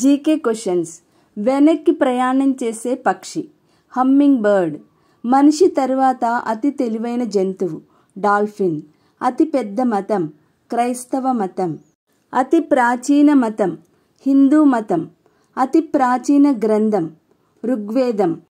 GK questions వెనక్కి ప్రయాణం చేసే పక్షి హమ్మింగ్ బర్డ్ మనిషి తరువాత అతి తెలివైన జంతువు డాల్ఫిన్ అతి పెద్ద మతం క్రైస్తవ మతం అతి ప్రాచీన మతం హిందూ మతం అతి ప్రాచీన గ్రంథం ఋగ్వేదం